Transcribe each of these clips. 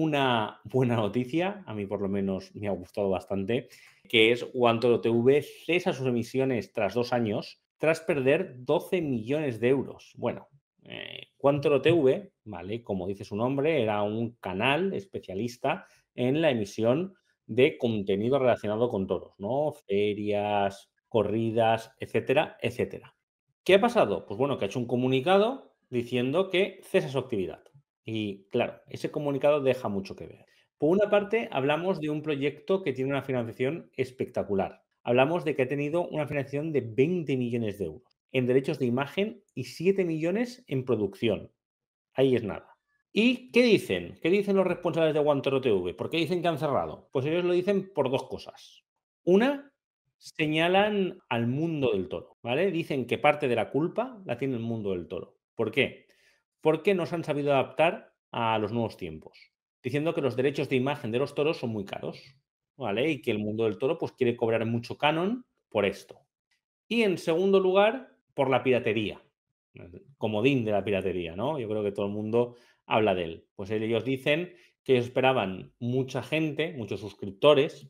una buena noticia, a mí por lo menos me ha gustado bastante, que es Guantoro TV cesa sus emisiones tras dos años, tras perder 12 millones de euros. Bueno, eh, Guantoro TV, ¿vale? Como dice su nombre, era un canal especialista en la emisión de contenido relacionado con toros, ¿no? Ferias, corridas, etcétera, etcétera. ¿Qué ha pasado? Pues bueno, que ha hecho un comunicado diciendo que cesa su actividad. Y claro, ese comunicado deja mucho que ver. Por una parte, hablamos de un proyecto que tiene una financiación espectacular. Hablamos de que ha tenido una financiación de 20 millones de euros en derechos de imagen y 7 millones en producción. Ahí es nada. ¿Y qué dicen? ¿Qué dicen los responsables de Guantoro TV? ¿Por qué dicen que han cerrado? Pues ellos lo dicen por dos cosas. Una, señalan al mundo del toro, ¿vale? Dicen que parte de la culpa la tiene el mundo del toro. ¿Por qué? porque no se han sabido adaptar a los nuevos tiempos, diciendo que los derechos de imagen de los toros son muy caros, ¿vale? Y que el mundo del toro pues quiere cobrar mucho canon por esto. Y en segundo lugar, por la piratería, comodín de la piratería, ¿no? Yo creo que todo el mundo habla de él. Pues ellos dicen que esperaban mucha gente, muchos suscriptores,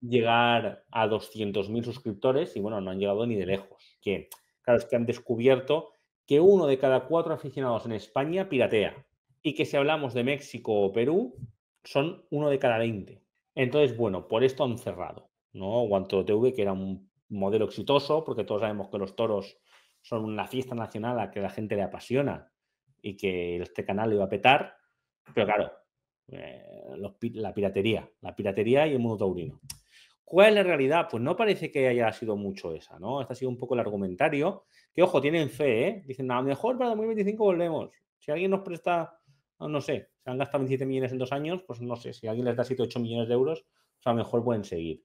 llegar a 200.000 suscriptores y bueno, no han llegado ni de lejos. Que claro, es que han descubierto que uno de cada cuatro aficionados en España piratea y que si hablamos de México o Perú, son uno de cada 20. Entonces, bueno, por esto han cerrado, ¿no? Guantoro TV, que era un modelo exitoso, porque todos sabemos que los toros son una fiesta nacional a que la gente le apasiona y que este canal le iba a petar, pero claro, eh, la piratería, la piratería y el mundo taurino. ¿Cuál es la realidad? Pues no parece que haya sido mucho esa, ¿no? Este ha sido un poco el argumentario. Que ojo, tienen fe, ¿eh? Dicen, a lo mejor para 2025 volvemos. Si alguien nos presta, no, sé, se han gastado 27 millones en dos años, pues no sé, si alguien les da 7 8 millones de euros, pues a lo mejor pueden seguir.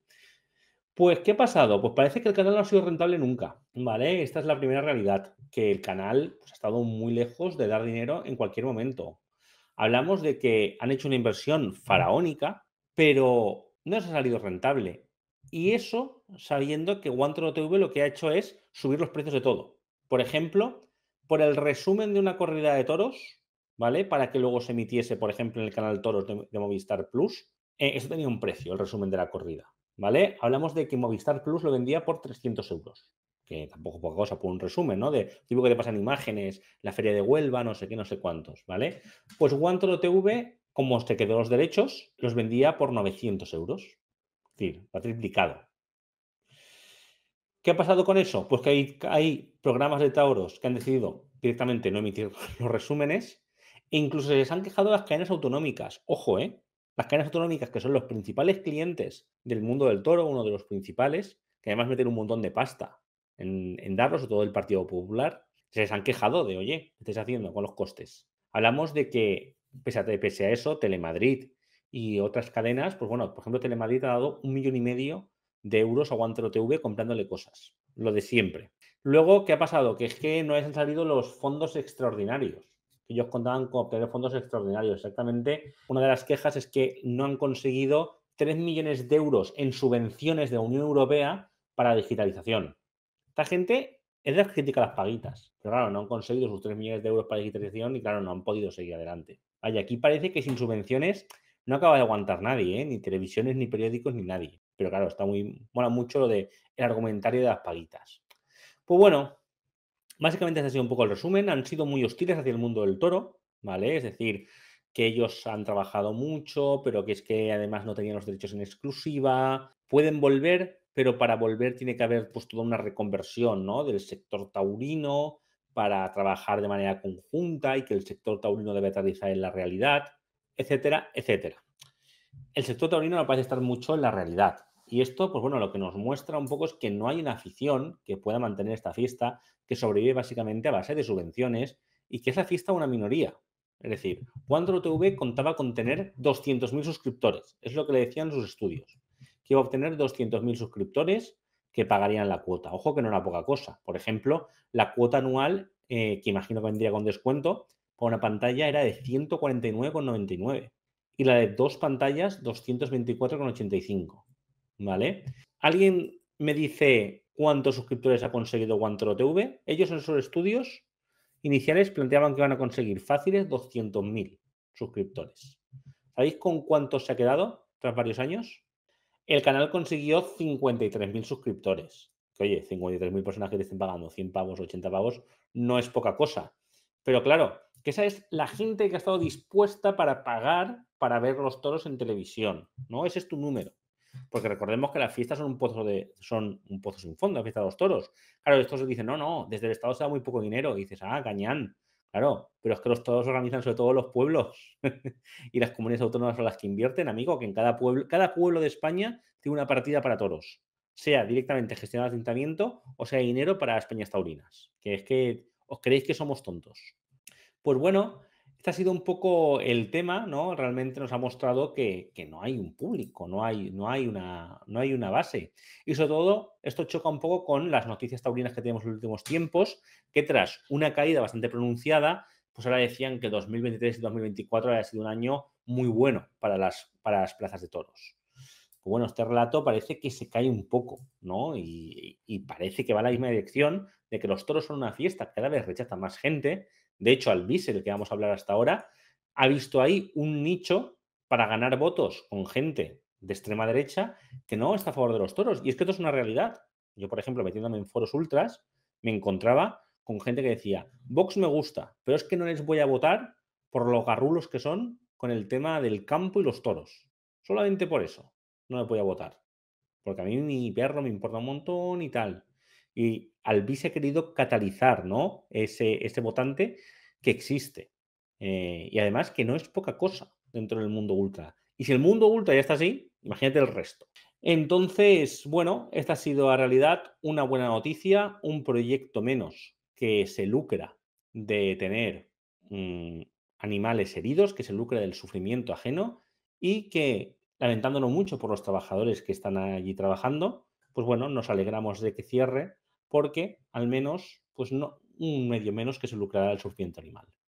Pues, ¿qué ha pasado? Pues parece que el canal no ha sido rentable nunca, ¿vale? Esta es la primera realidad, que el canal pues, ha estado muy lejos de dar dinero en cualquier momento. Hablamos de que han hecho una inversión faraónica, pero no se ha salido rentable. Y eso sabiendo que TV lo que ha hecho es subir los precios de todo. Por ejemplo, por el resumen de una corrida de toros, ¿vale? Para que luego se emitiese, por ejemplo, en el canal Toros de, Movistar Plus, eh, eso tenía un precio, el resumen de la corrida, ¿vale? Hablamos de que Movistar Plus lo vendía por 300 euros, que tampoco poca cosa, por un resumen, ¿no? De tipo que te pasan imágenes, la feria de Huelva, no sé qué, no sé cuántos, ¿vale? Pues OneToro TV, como te quedó los derechos, los vendía por 900 euros, es ha triplicado. ¿Qué ha pasado con eso? Pues que hay, programas de tauros que han decidido directamente no emitir los resúmenes e incluso se les han quejado las cadenas autonómicas. Ojo, ¿eh? Las cadenas autonómicas, que son los principales clientes del mundo del toro, uno de los principales, que además meten un montón de pasta en, darlos, o todo el Partido Popular, se les han quejado de, oye, ¿qué estáis haciendo con los costes? Hablamos de que, pese a eso, Telemadrid, y otras cadenas, pues bueno, por ejemplo, Telemadrid ha dado un millón y medio de euros a Guantero TV comprándole cosas, lo de siempre. Luego, ¿qué ha pasado? Que es que no han salido los fondos extraordinarios. Ellos contaban con obtener fondos extraordinarios. Exactamente, una de las quejas es que no han conseguido 3 millones de euros en subvenciones de la Unión Europea para digitalización. Esta gente es la las critica las paguitas, pero claro, no han conseguido sus 3 millones de euros para digitalización y claro, no han podido seguir adelante. aquí parece que sin subvenciones no acaba de aguantar nadie, ¿eh? ni televisiones, ni periódicos, ni nadie. Pero claro, está muy, mola mucho lo de el argumentario de las paguitas. Pues bueno, básicamente ese ha sido un poco el resumen. Han sido muy hostiles hacia el mundo del toro, ¿vale? Es decir, que ellos han trabajado mucho, pero que es que además no tenían los derechos en exclusiva. Pueden volver, pero para volver tiene que haber pues toda una reconversión, ¿no? Del sector taurino para trabajar de manera conjunta y que el sector taurino debe aterrizar en la realidad etcétera, etcétera. El sector taurino no parece estar mucho en la realidad. Y esto, pues bueno, lo que nos muestra un poco es que no hay una afición que pueda mantener esta fiesta, que sobrevive básicamente a base de subvenciones y que esa la fiesta una minoría. Es decir, cuando TV contaba con tener 200.000 suscriptores, es lo que le decían sus estudios, que iba a obtener 200.000 suscriptores que pagarían la cuota. Ojo que no era poca cosa. Por ejemplo, la cuota anual, eh, que imagino que vendría con descuento, una pantalla era de 149,99 y la de dos pantallas 224,85. ¿Vale? ¿Alguien me dice cuántos suscriptores ha conseguido onetro TV? Ellos en sus estudios iniciales planteaban que van a conseguir fáciles 200.000 suscriptores. ¿Sabéis con cuántos se ha quedado tras varios años? El canal consiguió 53.000 suscriptores. Que oye, 53.000 personas que te estén pagando 100 pavos, 80 pavos, no es poca cosa. Pero claro, que esa es la gente que ha estado dispuesta para pagar para ver los toros en televisión, ¿no? Ese es tu número. Porque recordemos que las fiestas son un pozo de, son un pozo sin fondo, la fiesta de los toros. Claro, estos dicen, no, no, desde el Estado se da muy poco dinero. Y dices, ah, cañán. Claro, pero es que los toros organizan sobre todo los pueblos y las comunidades autónomas son las que invierten, amigo, que en cada pueblo, cada pueblo de España tiene una partida para toros, sea directamente gestionada el ayuntamiento o sea dinero para las peñas taurinas. Que es que os creéis que somos tontos. Pues bueno, este ha sido un poco el tema, ¿no? Realmente nos ha mostrado que, no hay un público, no hay, no, hay una, no hay, una, base. Y sobre todo, esto choca un poco con las noticias taurinas que tenemos en los últimos tiempos, que tras una caída bastante pronunciada, pues ahora decían que 2023 y 2024 había sido un año muy bueno para las, para las plazas de toros. Pues bueno, este relato parece que se cae un poco, ¿no? Y, parece que va en la misma dirección de que los toros son una fiesta, cada vez rechaza más gente de hecho al del que vamos a hablar hasta ahora, ha visto ahí un nicho para ganar votos con gente de extrema derecha que no está a favor de los toros. Y es que esto es una realidad. Yo, por ejemplo, metiéndome en foros ultras, me encontraba con gente que decía, Vox me gusta, pero es que no les voy a votar por los garrulos que son con el tema del campo y los toros. Solamente por eso no me voy a votar. Porque a mí mi perro me importa un montón y tal y Albis ha querido catalizar ¿no? ese, votante que existe. Eh, y además que no es poca cosa dentro del mundo ultra. Y si el mundo ultra ya está así, imagínate el resto. Entonces, bueno, esta ha sido a realidad una buena noticia, un proyecto menos que se lucra de tener mm, animales heridos, que se lucra del sufrimiento ajeno y que, lamentándonos mucho por los trabajadores que están allí trabajando, pues bueno, nos alegramos de que cierre porque al menos pues no, un medio menos que se lucrará el sufrimiento animal.